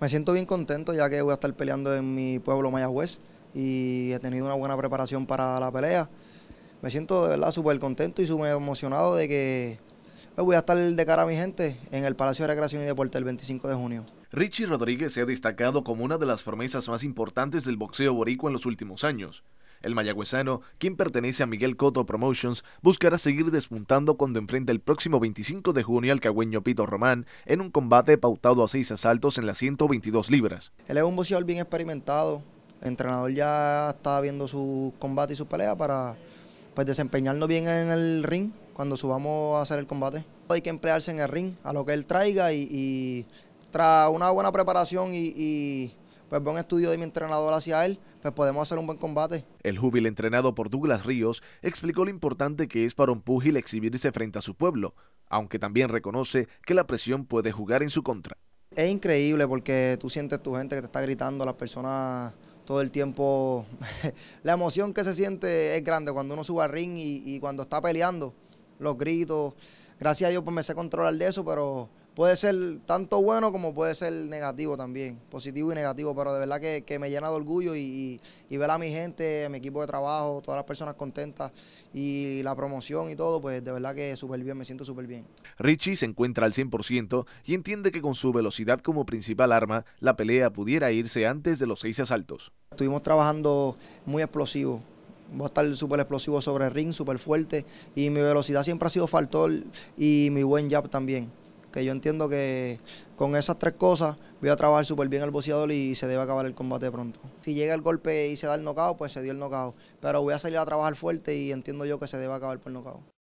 Me siento bien contento ya que voy a estar peleando en mi pueblo Mayagüez y he tenido una buena preparación para la pelea. Me siento de verdad súper contento y súper emocionado de que pues, voy a estar de cara a mi gente en el Palacio de Recreación y Deporte el 25 de junio. Richie Rodríguez se ha destacado como una de las promesas más importantes del boxeo boricua en los últimos años. El mayagüezano, quien pertenece a Miguel Coto Promotions, buscará seguir despuntando cuando enfrente el próximo 25 de junio al cagüeño Pito Román en un combate pautado a seis asaltos en las 122 libras. Él es un boxeador bien experimentado, entrenador ya está viendo su combate y su pelea para pues, desempeñarnos bien en el ring cuando subamos a hacer el combate. Hay que emplearse en el ring, a lo que él traiga y, tras una buena preparación y pues buen estudio de mi entrenador hacia él, pues podemos hacer un buen combate. El júbil entrenado por Douglas Ríos explicó lo importante que es para un púgil exhibirse frente a su pueblo, aunque también reconoce que la presión puede jugar en su contra. Es increíble porque tú sientes tu gente que te está gritando, las personas todo el tiempo. la emoción que se siente es grande cuando uno sube al ring y, y cuando está peleando, los gritos. Gracias a Dios pues me sé controlar de eso, pero puede ser tanto bueno como puede ser negativo también, positivo y negativo, pero de verdad que, me llena de orgullo y, ver a mi gente, mi equipo de trabajo, todas las personas contentas y la promoción y todo, pues de verdad que súper bien, me siento súper bien. Richie se encuentra al 100% y entiende que con su velocidad como principal arma, la pelea pudiera irse antes de los seis asaltos. Estuvimos trabajando muy explosivo, voy a estar súper explosivo sobre el ring, súper fuerte. Y mi velocidad siempre ha sido factor y mi buen jab también que yo entiendo que con esas tres cosas voy a trabajar súper bien al boxeador y se debe acabar el combate pronto. Si llega el golpe y se da el nocao, pues se dio el nocao. Pero voy a salir a trabajar fuerte y entiendo yo que se debe acabar por nocao.